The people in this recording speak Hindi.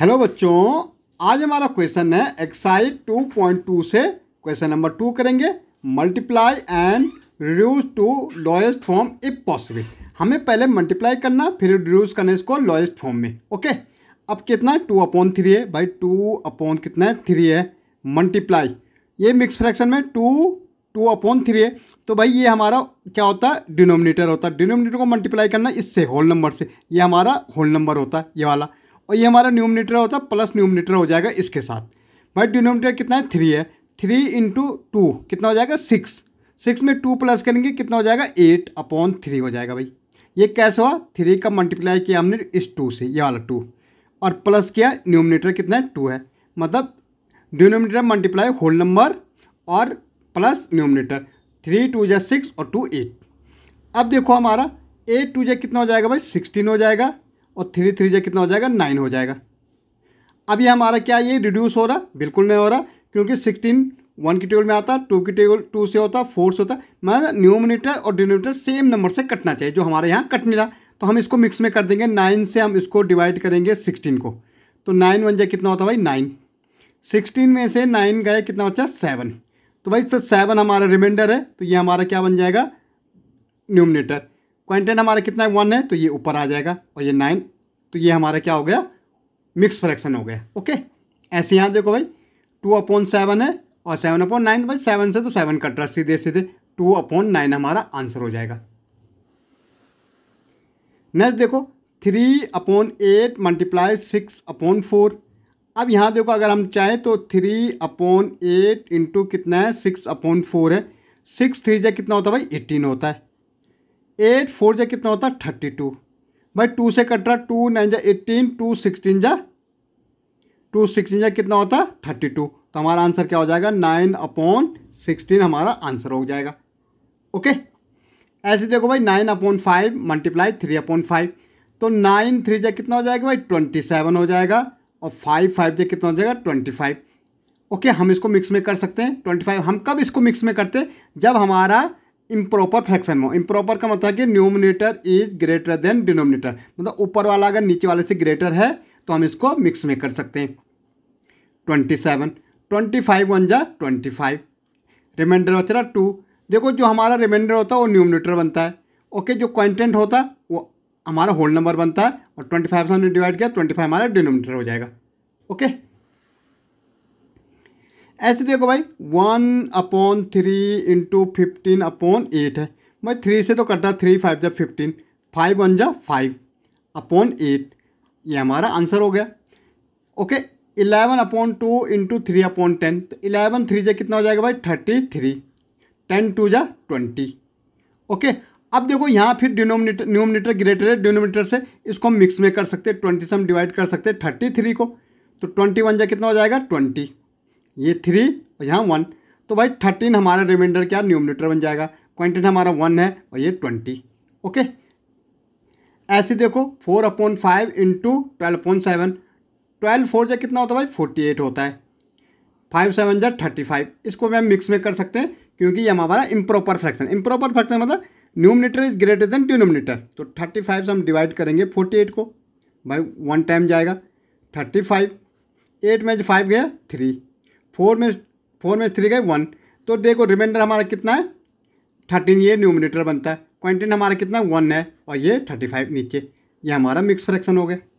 हेलो बच्चों आज हमारा क्वेश्चन है एक्साइज 2.2 से क्वेश्चन नंबर टू करेंगे multiply and reduce to lowest form if possible हमें पहले मल्टीप्लाई करना फिर रिड्यूस करना इसको लोएस्ट फॉर्म में ओके अब कितना टू अपॉन थ्री है भाई टू अपॉन कितना है थ्री है मल्टीप्लाई ये मिक्स फ्रैक्शन में टू टू अपॉन थ्री है तो भाई ये हमारा क्या होता है डिनोमिनेटर होता है डिनोमिनेटर को मल्टीप्लाई करना इससे होल नंबर से ये हमारा होल नंबर होता है ये वाला और ये हमारा न्यूमिनेटर होता है प्लस न्यूमिनेटर हो जाएगा इसके साथ भाई डिनोमीटर कितना है थ्री है थ्री इंटू टू कितना हो जाएगा सिक्स सिक्स में टू प्लस करेंगे कितना हो जाएगा एट अपॉन थ्री हो जाएगा भाई ये कैसे हुआ थ्री का मल्टीप्लाई किया हमने इस टू से ये वाला टू और प्लस किया न्यूमिनेटर कितना है टू है मतलब डिनोमीटर मल्टीप्लाई होल नंबर और प्लस न्यूमिनेटर थ्री टू जै सिक्स और टू एट अब देखो हमारा एट टू जै कितना हो जाएगा भाई सिक्सटीन हो जाएगा और थ्री थ्री जो कितना हो जाएगा नाइन हो जाएगा अब ये हमारा क्या ये रिड्यूस हो रहा बिल्कुल नहीं हो रहा क्योंकि सिक्सटीन वन की टेबल में आता टू की टेबल टू से होता फोर से होता मतलब न्यूमिनेटर और डिनोमिनेटर सेम नंबर से कटना चाहिए जो हमारे यहाँ कट नहीं रहा तो हम इसको मिक्स में कर देंगे नाइन से हम इसको डिवाइड करेंगे सिक्सटीन को तो नाइन वन जाए कितना होता भाई नाइन सिक्सटीन में से नाइन गए कितना बचा सेवन तो भाई सर तो सेवन हमारा रिमाइंडर है तो ये हमारा क्या बन जाएगा न्यूमिनेटर क्वांटेंट हमारा कितना वन है तो ये ऊपर आ जाएगा और ये नाइन तो ये हमारा क्या हो गया मिक्स फ्रैक्शन हो गया ओके ऐसे यहाँ देखो भाई टू अपॉन सेवन है और सेवन अपॉन नाइन भाई सेवन से तो सेवन कट रहा सीधे सीधे टू अपॉन नाइन हमारा आंसर हो जाएगा नेक्स्ट देखो three upon eight multiply six upon four अब यहाँ देखो अगर हम चाहें तो थ्री अपॉन एट इंटू कितना है सिक्स अपॉन फोर है सिक्स थ्री जै कितना होता है भाई एट्टीन होता है एट फोर जा कितना होता है थर्टी टू भाई टू से कट रहा टू नाइन जा एटीन टू सिक्सटीन जा टू सिक्सटीन जा कितना होता है थर्टी टू तो हमारा आंसर क्या हो जाएगा नाइन अपॉन सिक्सटीन हमारा आंसर हो जाएगा ओके ऐसे देखो भाई nine upon five multiply three upon five तो नाइन थ्री जा कितना हो जाएगा भाई ट्वेंटी सेवन हो जाएगा और फाइव फाइव जा कितना हो जाएगा ट्वेंटी फाइव ओके हम इसको मिक्स में कर सकते हैं ट्वेंटी फाइव हम कब इसको मिक्स में करते हैं जब हमारा इम्प्रॉपर फ्रैक्शन में इम्प्रॉपर का मतलब कि numerator is greater than denominator मतलब ऊपर वाला अगर नीचे वाले से ग्रेटर है तो हम इसको मिक्स में कर सकते हैं twenty seven twenty five one जा ट्वेंटी फाइव रिमाइंडर बच रहा टू देखो जो हमारा रिमाइंडर होता है वो न्यूमिनेटर बनता है ओके जो क्वेंटेंट होता है वो हमारा होल नंबर बनता है और ट्वेंटी फाइव से हमने डिवाइड किया ट्वेंटी फाइव हमारा डिनोमिनेटर हो जाएगा ओके ऐसे देखो भाई one upon three into fifteen upon eight है भाई थ्री से तो कटा थ्री फाइव जा फिफ्टीन फाइव वन जा फाइव अपॉन एट ये हमारा आंसर हो गया okay eleven upon two into three upon ten तो इलेवन थ्री जा कितना हो जाएगा भाई थर्टी थ्री टेन टू जा ट्वेंटी ओके अब देखो यहाँ फिर डिनोमिनेटर न्यूमिनेटर ग्रेटर है डिनोमिनेटर से इसको हम मिक्स में कर सकते हैं ट्वेंटी से हम डिवाइड कर सकते हैं थर्टी थ्री को तो ट्वेंटी वन जा कितना हो जाएगा ट्वेंटी ये थ्री और यहाँ वन तो भाई थर्टीन हमारा रिमाइंडर क्या न्यूमिनेटर बन जाएगा क्वेंटन हमारा वन है और ये ट्वेंटी ओके ऐसे देखो four upon five into twelve upon seven twelve four जो कितना होता है भाई फोर्टी एट होता है फाइव सेवन जो थर्टी फाइव इसको भी हम मिक्स में कर सकते हैं क्योंकि ये हमारा इम्प्रॉपर फ्रैक्शन इम्प्रॉपर फ्रैक्शन मतलब numerator is greater than denominator तो थर्टी फाइव से हम डिवाइड करेंगे फोर्टी एट को भाई वन टाइम जाएगा थर्टी फाइव एट में जो फाइव गया थ्री फोर में फोर में थ्री गए वन तो देखो रिमाइंडर हमारा कितना है थर्टीन ये न्यूमिनेटर बनता है क्वेंटिन हमारा कितना है वन है और ये थर्टी फाइव नीचे ये हमारा मिक्स फ्रैक्शन हो गया